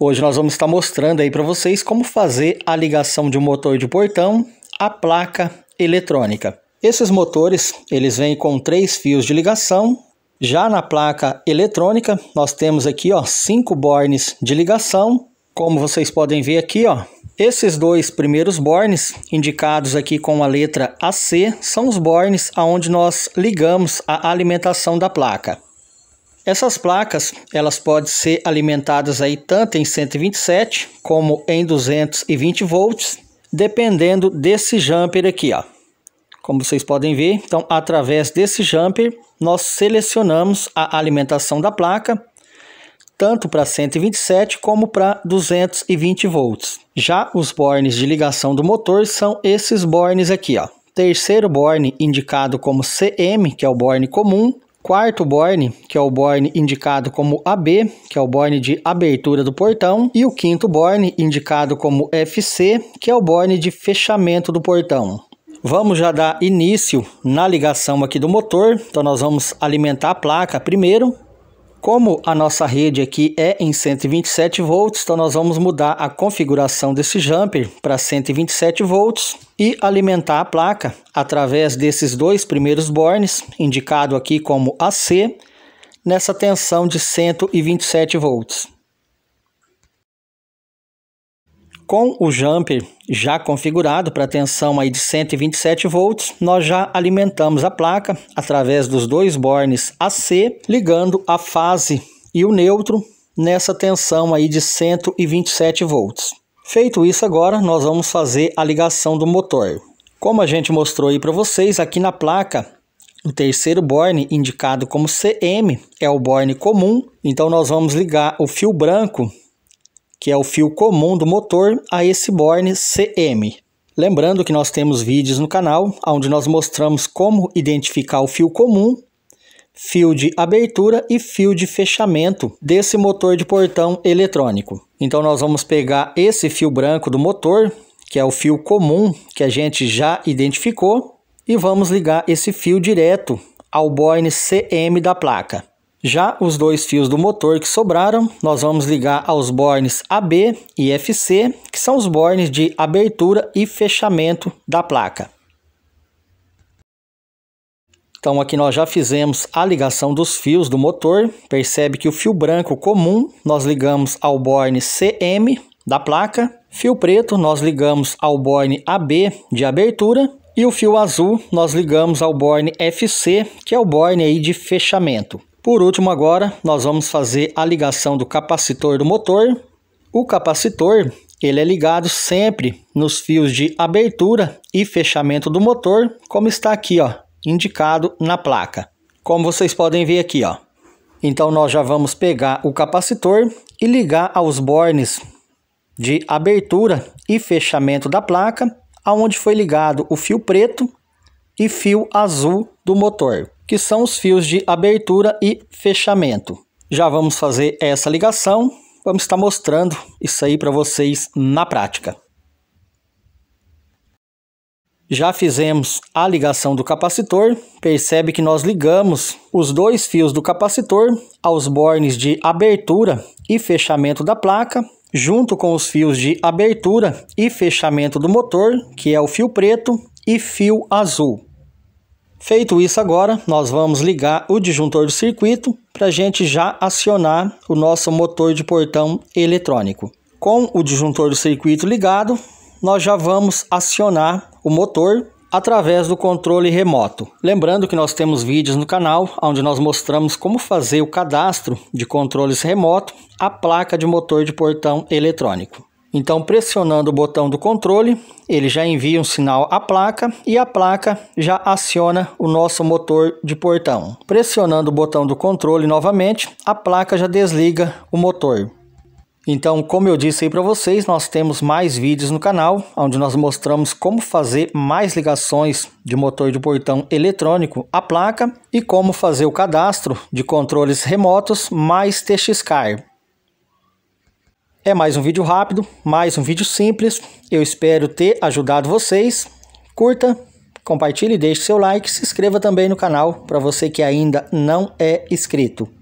Hoje nós vamos estar mostrando aí para vocês como fazer a ligação de um motor de portão à placa eletrônica. Esses motores, eles vêm com três fios de ligação. Já na placa eletrônica, nós temos aqui, ó, cinco bornes de ligação. Como vocês podem ver aqui, ó, esses dois primeiros bornes, indicados aqui com a letra AC, são os bornes aonde nós ligamos a alimentação da placa. Essas placas, elas podem ser alimentadas aí tanto em 127 como em 220 volts, dependendo desse jumper aqui, ó. Como vocês podem ver, então através desse jumper nós selecionamos a alimentação da placa tanto para 127 como para 220 volts. Já os bornes de ligação do motor são esses bornes aqui, ó. Terceiro borne indicado como CM, que é o borne comum, quarto borne, que é o borne indicado como AB, que é o borne de abertura do portão, e o quinto borne, indicado como FC, que é o borne de fechamento do portão. Vamos já dar início na ligação aqui do motor, então nós vamos alimentar a placa primeiro, como a nossa rede aqui é em 127 volts, então nós vamos mudar a configuração desse jumper para 127 volts e alimentar a placa através desses dois primeiros bornes, indicado aqui como AC, nessa tensão de 127 volts. com o jumper já configurado para tensão aí de 127 volts, nós já alimentamos a placa através dos dois bornes AC, ligando a fase e o neutro nessa tensão aí de 127 volts. Feito isso agora, nós vamos fazer a ligação do motor. Como a gente mostrou aí para vocês, aqui na placa, o terceiro borne, indicado como CM, é o borne comum. Então, nós vamos ligar o fio branco que é o fio comum do motor, a esse borne CM. Lembrando que nós temos vídeos no canal onde nós mostramos como identificar o fio comum, fio de abertura e fio de fechamento desse motor de portão eletrônico. Então nós vamos pegar esse fio branco do motor, que é o fio comum que a gente já identificou, e vamos ligar esse fio direto ao borne CM da placa. Já os dois fios do motor que sobraram, nós vamos ligar aos bornes AB e FC, que são os bornes de abertura e fechamento da placa. Então aqui nós já fizemos a ligação dos fios do motor. Percebe que o fio branco comum nós ligamos ao borne CM da placa. Fio preto nós ligamos ao borne AB de abertura. E o fio azul nós ligamos ao borne FC, que é o borne aí de fechamento. Por último agora, nós vamos fazer a ligação do capacitor do motor. O capacitor, ele é ligado sempre nos fios de abertura e fechamento do motor, como está aqui, ó, indicado na placa. Como vocês podem ver aqui, ó. Então nós já vamos pegar o capacitor e ligar aos bornes de abertura e fechamento da placa, aonde foi ligado o fio preto e fio azul do motor, que são os fios de abertura e fechamento. Já vamos fazer essa ligação, vamos estar mostrando isso aí para vocês na prática. Já fizemos a ligação do capacitor, percebe que nós ligamos os dois fios do capacitor aos bornes de abertura e fechamento da placa, junto com os fios de abertura e fechamento do motor, que é o fio preto, e fio azul. Feito isso agora, nós vamos ligar o disjuntor do circuito para a gente já acionar o nosso motor de portão eletrônico. Com o disjuntor do circuito ligado, nós já vamos acionar o motor através do controle remoto. Lembrando que nós temos vídeos no canal onde nós mostramos como fazer o cadastro de controles remoto à placa de motor de portão eletrônico. Então, pressionando o botão do controle, ele já envia um sinal à placa e a placa já aciona o nosso motor de portão. Pressionando o botão do controle novamente, a placa já desliga o motor. Então, como eu disse aí para vocês, nós temos mais vídeos no canal, onde nós mostramos como fazer mais ligações de motor de portão eletrônico à placa e como fazer o cadastro de controles remotos mais TXCar. É mais um vídeo rápido, mais um vídeo simples. Eu espero ter ajudado vocês. Curta, compartilhe, deixe seu like, se inscreva também no canal para você que ainda não é inscrito.